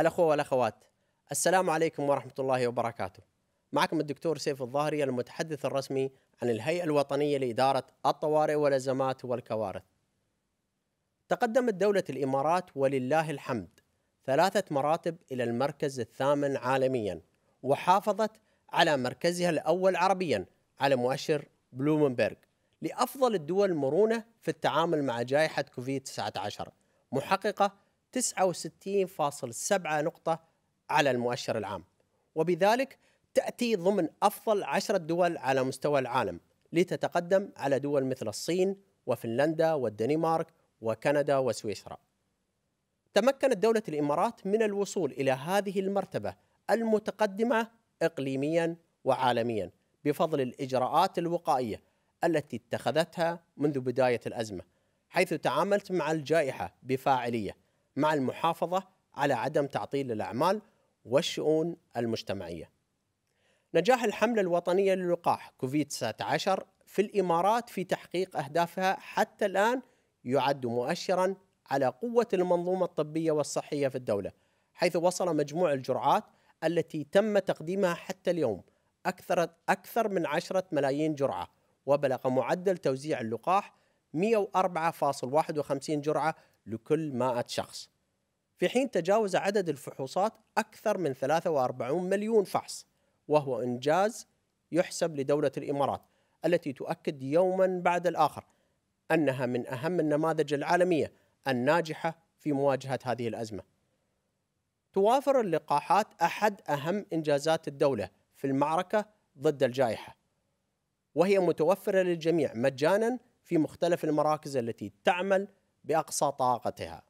الأخوة والأخوات السلام عليكم ورحمة الله وبركاته معكم الدكتور سيف الظاهري المتحدث الرسمي عن الهيئة الوطنية لإدارة الطوارئ والأزمات والكوارث تقدمت دولة الإمارات ولله الحمد ثلاثة مراتب إلى المركز الثامن عالميا وحافظت على مركزها الأول عربيا على مؤشر بلومنبرغ لأفضل الدول مرونة في التعامل مع جائحة كوفيد 19 محققة 69.7 نقطة على المؤشر العام وبذلك تأتي ضمن أفضل عشرة دول على مستوى العالم لتتقدم على دول مثل الصين وفنلندا والدنمارك وكندا وسويسرا تمكنت دولة الإمارات من الوصول إلى هذه المرتبة المتقدمة إقليميا وعالميا بفضل الإجراءات الوقائية التي اتخذتها منذ بداية الأزمة حيث تعاملت مع الجائحة بفاعلية مع المحافظة على عدم تعطيل الأعمال والشؤون المجتمعية. نجاح الحملة الوطنية للقاح كوفيد 19 في الإمارات في تحقيق أهدافها حتى الآن يعد مؤشرا على قوة المنظومة الطبية والصحية في الدولة، حيث وصل مجموع الجرعات التي تم تقديمها حتى اليوم أكثر أكثر من 10 ملايين جرعة، وبلغ معدل توزيع اللقاح 104.51 جرعة لكل 100 شخص. في حين تجاوز عدد الفحوصات أكثر من 43 مليون فحص وهو إنجاز يحسب لدولة الإمارات التي تؤكد يوما بعد الآخر أنها من أهم النماذج العالمية الناجحة في مواجهة هذه الأزمة توافر اللقاحات أحد أهم إنجازات الدولة في المعركة ضد الجائحة وهي متوفرة للجميع مجانا في مختلف المراكز التي تعمل بأقصى طاقتها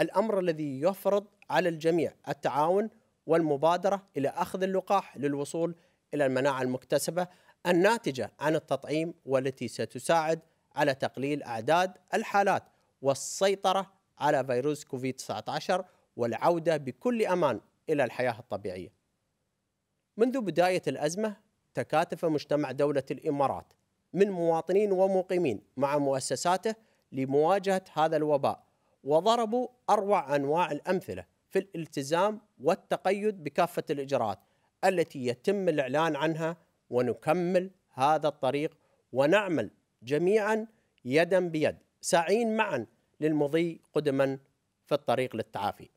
الامر الذي يفرض على الجميع التعاون والمبادره الى اخذ اللقاح للوصول الى المناعه المكتسبه الناتجه عن التطعيم والتي ستساعد على تقليل اعداد الحالات والسيطره على فيروس كوفيد 19 والعوده بكل امان الى الحياه الطبيعيه. منذ بدايه الازمه تكاتف مجتمع دوله الامارات من مواطنين ومقيمين مع مؤسساته لمواجهه هذا الوباء وضربوا اروع انواع الامثله في الالتزام والتقيد بكافه الاجراءات التي يتم الاعلان عنها ونكمل هذا الطريق ونعمل جميعا يدا بيد ساعين معا للمضي قدما في الطريق للتعافي.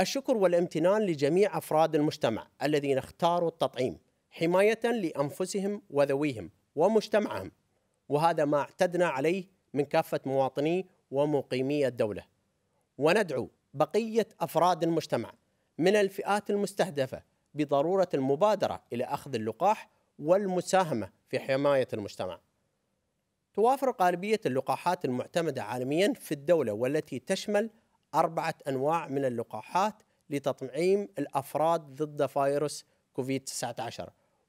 الشكر والامتنان لجميع افراد المجتمع الذين اختاروا التطعيم حمايه لانفسهم وذويهم ومجتمعهم وهذا ما اعتدنا عليه من كافه مواطني ومقيمي الدولة وندعو بقية أفراد المجتمع من الفئات المستهدفة بضرورة المبادرة إلى أخذ اللقاح والمساهمة في حماية المجتمع توافر غالبية اللقاحات المعتمدة عالميا في الدولة والتي تشمل أربعة أنواع من اللقاحات لتطعيم الأفراد ضد فيروس كوفيد-19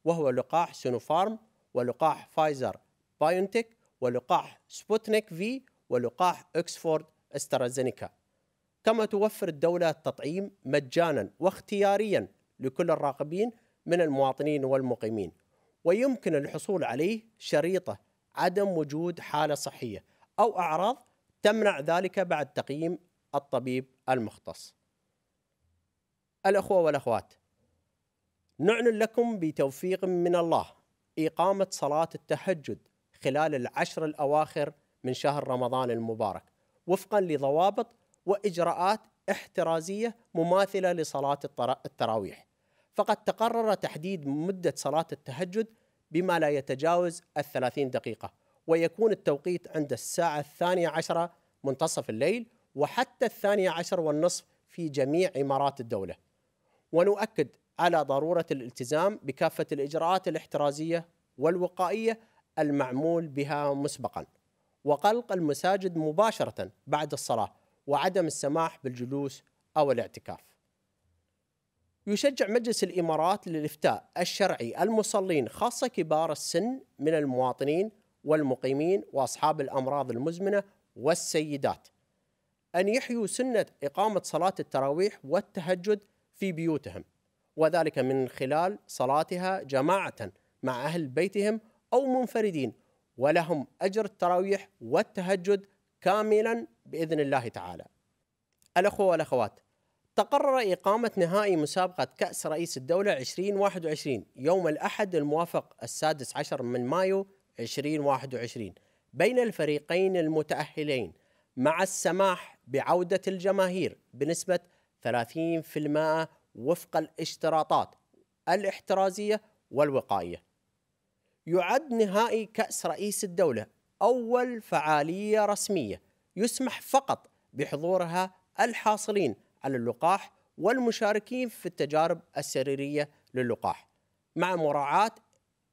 وهو لقاح سينوفارم ولقاح فايزر بايونتك ولقاح سبوتنيك في ولقاح أكسفورد استرازينيكا كما توفر الدولة التطعيم مجانا واختياريا لكل الراغبين من المواطنين والمقيمين ويمكن الحصول عليه شريطة عدم وجود حالة صحية أو أعراض تمنع ذلك بعد تقييم الطبيب المختص الأخوة والأخوات نعلن لكم بتوفيق من الله إقامة صلاة التهجد خلال العشر الأواخر من شهر رمضان المبارك وفقا لضوابط واجراءات احترازيه مماثله لصلاه التراويح. فقد تقرر تحديد مده صلاه التهجد بما لا يتجاوز الثلاثين دقيقه ويكون التوقيت عند الساعه الثانيه عشره منتصف الليل وحتى الثانيه عشر والنصف في جميع امارات الدوله. ونؤكد على ضروره الالتزام بكافه الاجراءات الاحترازيه والوقائيه المعمول بها مسبقا. وقلق المساجد مباشرة بعد الصلاة وعدم السماح بالجلوس أو الاعتكاف يشجع مجلس الامارات للافتاء الشرعي المصلين خاصه كبار السن من المواطنين والمقيمين واصحاب الامراض المزمنه والسيدات ان يحيوا سنه اقامه صلاه التراويح والتهجد في بيوتهم وذلك من خلال صلاتها جماعه مع اهل بيتهم او منفردين ولهم أجر التراويح والتهجد كاملا بإذن الله تعالى الأخوة والأخوات تقرر إقامة نهائي مسابقة كأس رئيس الدولة 2021 يوم الأحد الموافق السادس عشر من مايو 2021 بين الفريقين المتأهلين مع السماح بعودة الجماهير بنسبة 30% وفق الاشتراطات الاحترازية والوقائية يعد نهائي كأس رئيس الدولة أول فعالية رسمية يسمح فقط بحضورها الحاصلين على اللقاح والمشاركين في التجارب السريرية للقاح مع مراعاة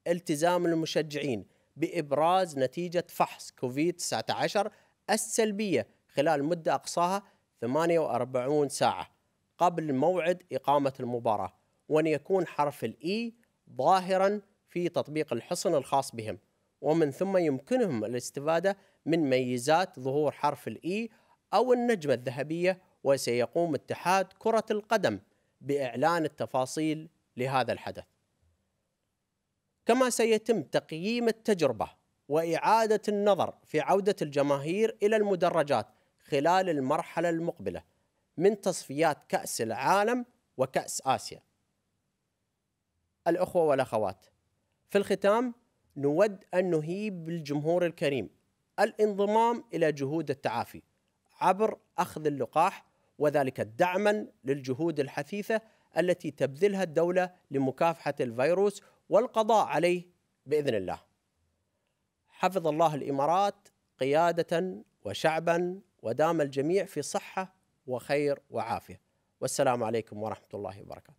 التزام المشجعين بإبراز نتيجة فحص كوفيد-19 السلبية خلال مدة أقصاها 48 ساعة قبل موعد إقامة المباراة وأن يكون حرف الإي e ظاهرا في تطبيق الحصن الخاص بهم ومن ثم يمكنهم الاستفادة من ميزات ظهور حرف الإي e أو النجمة الذهبية وسيقوم اتحاد كرة القدم بإعلان التفاصيل لهذا الحدث كما سيتم تقييم التجربة وإعادة النظر في عودة الجماهير إلى المدرجات خلال المرحلة المقبلة من تصفيات كأس العالم وكأس آسيا الأخوة والأخوات في الختام نود أن نهيب الجمهور الكريم الانضمام إلى جهود التعافي عبر أخذ اللقاح وذلك دعما للجهود الحثيثة التي تبذلها الدولة لمكافحة الفيروس والقضاء عليه بإذن الله حفظ الله الإمارات قيادة وشعبا ودام الجميع في صحة وخير وعافية والسلام عليكم ورحمة الله وبركاته